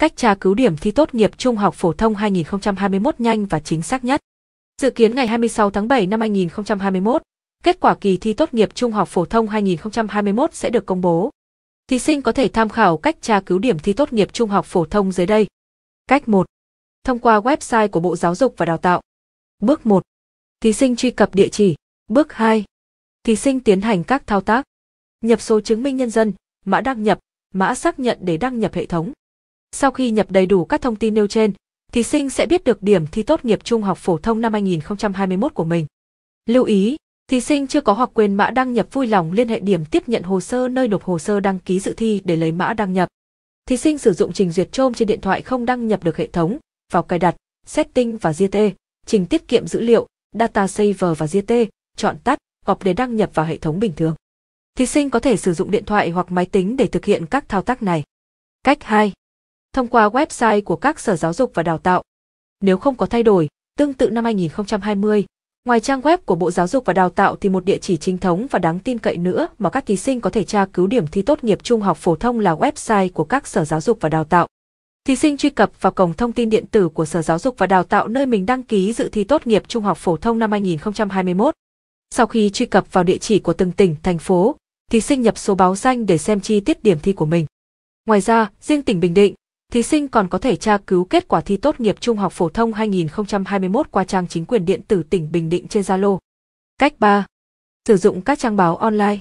cách tra cứu điểm thi tốt nghiệp trung học phổ thông 2021 nhanh và chính xác nhất. Dự kiến ngày 26 tháng 7 năm 2021, kết quả kỳ thi tốt nghiệp trung học phổ thông 2021 sẽ được công bố. Thí sinh có thể tham khảo cách tra cứu điểm thi tốt nghiệp trung học phổ thông dưới đây. Cách 1. Thông qua website của Bộ Giáo dục và Đào tạo. Bước 1. Thí sinh truy cập địa chỉ. Bước 2. Thí sinh tiến hành các thao tác. Nhập số chứng minh nhân dân, mã đăng nhập, mã xác nhận để đăng nhập hệ thống. Sau khi nhập đầy đủ các thông tin nêu trên, thí sinh sẽ biết được điểm thi tốt nghiệp trung học phổ thông năm 2021 của mình. Lưu ý, thí sinh chưa có hoặc quên mã đăng nhập vui lòng liên hệ điểm tiếp nhận hồ sơ nơi nộp hồ sơ đăng ký dự thi để lấy mã đăng nhập. Thí sinh sử dụng trình duyệt trôm trên điện thoại không đăng nhập được hệ thống, vào cài đặt, setting và GT, trình tiết kiệm dữ liệu, data saver và GT, chọn tắt, gọp để đăng nhập vào hệ thống bình thường. Thí sinh có thể sử dụng điện thoại hoặc máy tính để thực hiện các thao tác này. Cách 2 thông qua website của các sở giáo dục và đào tạo. Nếu không có thay đổi, tương tự năm 2020, ngoài trang web của Bộ Giáo dục và Đào tạo thì một địa chỉ chính thống và đáng tin cậy nữa mà các thí sinh có thể tra cứu điểm thi tốt nghiệp trung học phổ thông là website của các sở giáo dục và đào tạo. Thí sinh truy cập vào cổng thông tin điện tử của Sở Giáo dục và Đào tạo nơi mình đăng ký dự thi tốt nghiệp trung học phổ thông năm 2021. Sau khi truy cập vào địa chỉ của từng tỉnh, thành phố, thí sinh nhập số báo danh để xem chi tiết điểm thi của mình. Ngoài ra, riêng tỉnh Bình Định, thí sinh còn có thể tra cứu kết quả thi tốt nghiệp trung học phổ thông 2021 qua trang chính quyền điện tử tỉnh Bình Định trên Zalo. Cách 3. Sử dụng các trang báo online.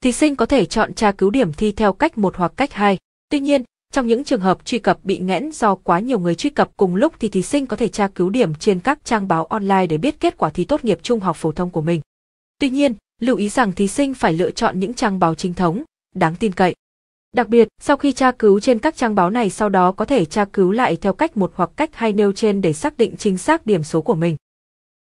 Thí sinh có thể chọn tra cứu điểm thi theo cách 1 hoặc cách 2. Tuy nhiên, trong những trường hợp truy cập bị nghẽn do quá nhiều người truy cập cùng lúc thì thí sinh có thể tra cứu điểm trên các trang báo online để biết kết quả thi tốt nghiệp trung học phổ thông của mình. Tuy nhiên, lưu ý rằng thí sinh phải lựa chọn những trang báo chính thống, đáng tin cậy. Đặc biệt, sau khi tra cứu trên các trang báo này sau đó có thể tra cứu lại theo cách một hoặc cách hai nêu trên để xác định chính xác điểm số của mình.